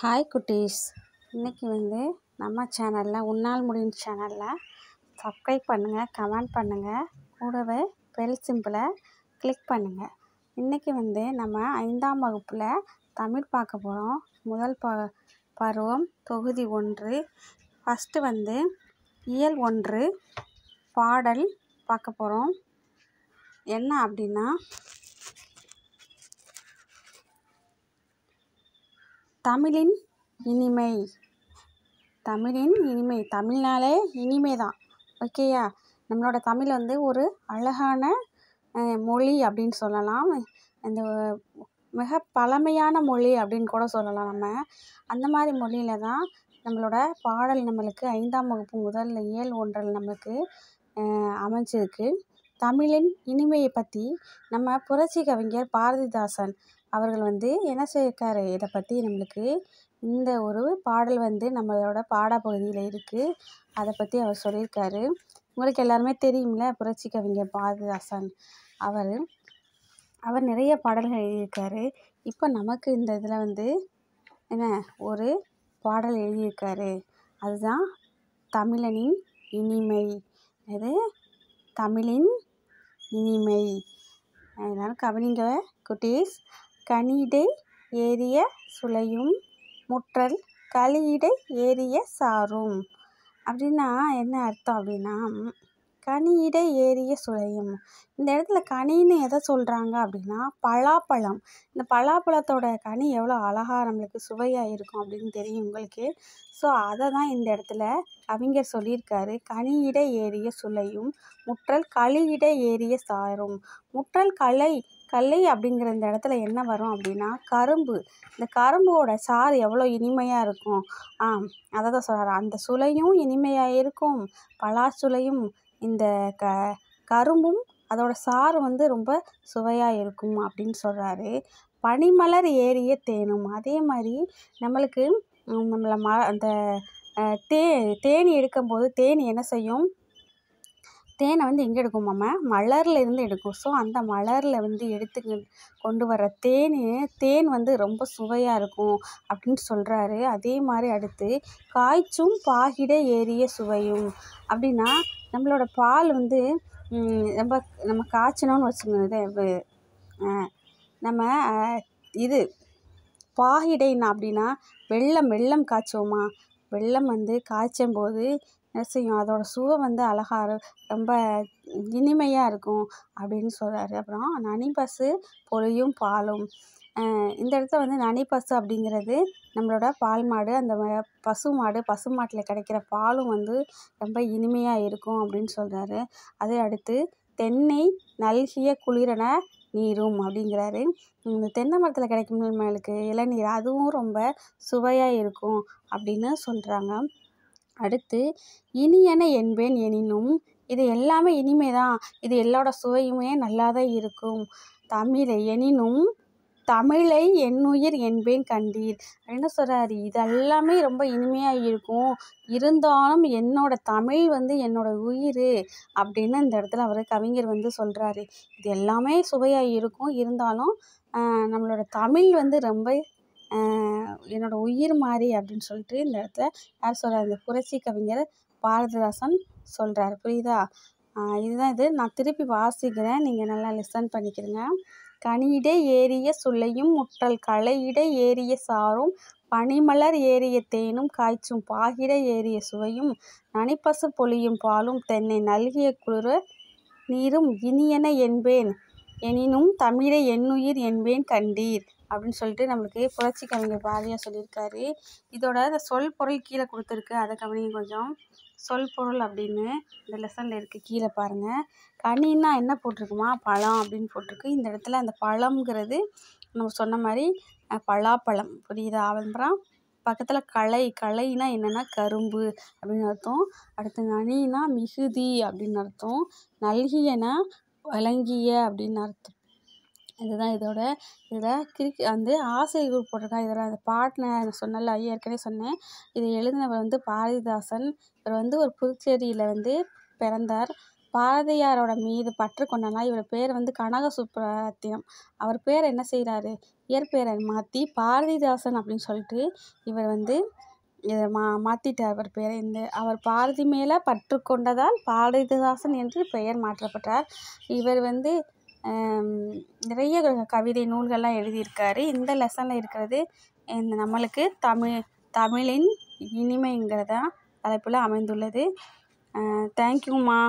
hi குட்டீஸ் இன்றைக்கி வந்து நம்ம சேனலில் உன்னால் முடியும் சேனலில் சப்ஸ்கிரைப் பண்ணுங்கள் கமெண்ட் பண்ணுங்கள் கூடவே பெல் சிம்பிளை கிளிக் பண்ணுங்கள் இன்றைக்கி வந்து நம்ம ஐந்தாம் வகுப்பில் தமிழ் பார்க்க போகிறோம் முதல் ப பருவம் தொகுதி ஒன்று ஃபஸ்ட்டு வந்து இயல் ஒன்று பாடல் பார்க்க போகிறோம் என்ன அப்படின்னா தமிழின் இனிமை தமிழின் இனிமை தமிழ்னாலே இனிமை தான் ஓகேயா நம்மளோட தமிழ் வந்து ஒரு அழகான மொழி அப்படின்னு சொல்லலாம் இந்த மிக பழமையான மொழி அப்படின்னு கூட சொல்லலாம் நம்ம அந்த மாதிரி மொழியில் தான் நம்மளோட பாடல் நம்மளுக்கு ஐந்தாம் வகுப்பு முதல் ஏழ் ஒன்றில் நம்மளுக்கு அமைஞ்சிருக்கு தமிழின் இனிமையை பற்றி நம்ம புரட்சி கவிஞர் பாரதிதாசன் அவர்கள் வந்து என்ன செய்யிருக்காரு இதை பற்றி நம்மளுக்கு இந்த ஒரு பாடல் வந்து நம்மளோட பாடப்பகுதியில் இருக்குது அதை பற்றி அவர் சொல்லியிருக்காரு உங்களுக்கு எல்லாருமே தெரியும்ல புரட்சி கவிஞர் பாரதிதாசன் அவர் அவர் நிறைய பாடல்கள் எழுதியிருக்காரு இப்போ நமக்கு இந்த இதில் வந்து என்ன ஒரு பாடல் எழுதியிருக்காரு அதுதான் தமிழனின் இனிமை இது தமிழின் இனிமை அதனால் கவனிங்க குட்டீஸ் கனியிடை ஏறிய சுளையும் முற்றல் கலியிடை ஏறிய சாரும் அப்படின்னா என்ன அர்த்தம் அப்படின்னா கனியிடை ஏறிய சுளையும் இந்த இடத்துல கனின்னு எதை சொல்கிறாங்க அப்படின்னா பலாப்பழம் இந்த பலாப்பழத்தோட கனி எவ்வளோ அழகாக நம்மளுக்கு சுவையாக இருக்கும் அப்படின்னு தெரியும் உங்களுக்கு ஸோ அதை தான் இந்த இடத்துல கவிஞர் சொல்லியிருக்காரு கனியிடை ஏறிய சுளையும் முற்றல் களியிட ஏறிய சாரும் முற்றல் கலை கல்லை அப்படிங்கிற இந்த இடத்துல என்ன வரும் அப்படின்னா கரும்பு இந்த கரும்போட சாறு எவ்வளோ இனிமையாக இருக்கும் ஆ அதை தான் சொல்கிறார் அந்த சுளையும் இனிமையாக இருக்கும் பலாச்சுளையும் இந்த க கரும்பும் அதோட சாறு வந்து ரொம்ப சுவையாக இருக்கும் அப்படின்னு சொல்கிறாரு பனிமலர் ஏறிய தேனும் அதே மாதிரி நம்மளுக்கு நம்மளை ம அந்த தே தேனி எடுக்கும்போது தேனி என்ன செய்யும் தேனை வந்து எங்கே எடுக்கும் மாமா மலரில் இருந்து எடுக்கும் ஸோ அந்த மலரில் வந்து எடுத்து கொண்டு வர தேன் தேன் வந்து ரொம்ப சுவையாக இருக்கும் அப்படின்னு சொல்கிறாரு அதே மாதிரி அடுத்து காய்ச்சும் பாகிட ஏறிய சுவையும் அப்படின்னா நம்மளோட பால் வந்து நம்ம நம்ம காய்ச்சணும்னு வச்சுக்கோங்க நம்ம இது பாகிடைன்னா அப்படின்னா வெள்ளம் வெள்ளம் காய்ச்சுவோமா வெள்ளம் வந்து காய்ச்சும் போது செய்யும் அதோடய சுவை வந்து அழகாக ரொம்ப இனிமையாக இருக்கும் அப்படின்னு சொல்கிறாரு அப்புறம் நனி பசு பாலும் இந்த இடத்துல வந்து நனி பசு அப்படிங்கிறது நம்மளோட பால் மாடு அந்த பசு மாடு பசு மாட்டில் கிடைக்கிற பாலும் வந்து ரொம்ப இனிமையாக இருக்கும் அப்படின்னு சொல்கிறாரு அதை அடுத்து தென்னை நல்கிய குளிரன நீரும் அப்படிங்கிறாரு இந்த தென்னை மரத்தில் கிடைக்கும் நம்மளுக்கு இளநீர் அதுவும் ரொம்ப சுவையாக இருக்கும் அப்படின்னு சொல்கிறாங்க அடுத்து இனியன என்பேன் எனினும் இது எல்லாமே இனிமை தான் இது எல்லோட சுவையுமே நல்லா தான் இருக்கும் தமிழை எனினும் தமிழை என்னுயிர் என்பேன் கண்டீர் என்ன சொல்கிறாரு இது எல்லாமே ரொம்ப இனிமையாக இருக்கும் இருந்தாலும் என்னோட தமிழ் வந்து என்னோட உயிர் அப்படின்னு இந்த இடத்துல அவர் கவிஞர் வந்து சொல்கிறாரு இது எல்லாமே சுவையாக இருக்கும் இருந்தாலும் நம்மளோட தமிழ் வந்து ரொம்ப என்னோடய உயிர் மாதிரி அப்படின்னு சொல்லிட்டு இந்த இடத்துல யார் சொல்கிறார் இந்த புரட்சி கவிஞர் பாரதிதாசன் சொல்கிறார் புரியுதா இதுதான் இது நான் திருப்பி வாசிக்கிறேன் நீங்கள் நல்லா லிசன் பண்ணிக்கிறங்க கனியிட ஏறிய சுள்ளையும் முற்றல் களையிட ஏறிய சாரும் பனிமலர் ஏறிய தேனும் காய்ச்சும் பாகிட ஏறிய சுவையும் நனிப்பசு பொழியும் பாலும் தென்னை நல்கிய குளிர நீரும் இனியென என்பேன் எனினும் தமிழை என்னுயிர் என்பேன் கண்டீர் அப்படின்னு சொல்லிட்டு நம்மளுக்கு புரட்சி கவிஞர் பாரதியா சொல்லியிருக்காரு இதோட அந்த சொல் பொருள் கீழே கொடுத்துருக்கு அதை கவனிங்க கொஞ்சம் சொல் பொருள் அப்படின்னு இந்த லெசனில் இருக்குது கீழே பாருங்கள் கனின்னா என்ன போட்டிருக்குமா பழம் அப்படின்னு போட்டிருக்கு இந்த இடத்துல அந்த பழம்ங்கிறது நம்ம சொன்ன மாதிரி பலாப்பழம் புரியுதா அப்புறம் பக்கத்தில் களை களைனா என்னென்னா கரும்பு அப்படின்னு அர்த்தம் அடுத்து நனினா மிகுதி அப்படின்னு அர்த்தம் நல்கியனா வழங்கிய அப்படின்னு அர்த்தம் இதுதான் இதோட இதில் கிரிக்கெட் வந்து ஆசிரியர் குரூப் போட்டிருக்காங்க இதில் அந்த பாடின சொன்னேன்ல ஏற்கனவே சொன்னேன் இதை எழுதினவர் வந்து பாரதிதாசன் இவர் வந்து ஒரு புதுச்சேரியில் வந்து பிறந்தார் பாரதியாரோட மீது பற்று கொண்டனால் இவர் பேர் வந்து கனக சுப்ரத்தியம் அவர் பேர் என்ன செய்கிறாரு இயற்பெயரை மாற்றி பாரதிதாசன் அப்படின்னு சொல்லிட்டு இவர் வந்து இதை மா மாற்றிட்டார் அவர் பேரை இந்த அவர் பாரதி மேலே பற்று கொண்டதால் பாரதிதாசன் என்று பெயர் மாற்றப்பட்டார் இவர் வந்து நிறைய கவிதை நூல்கள்லாம் எழுதியிருக்காரு இந்த லெசனில் இருக்கிறது இந்த நம்மளுக்கு தமிழ் தமிழின் இனிமைங்கிறதான் தலைப்பில் அமைந்துள்ளது தேங்க்யூம்மா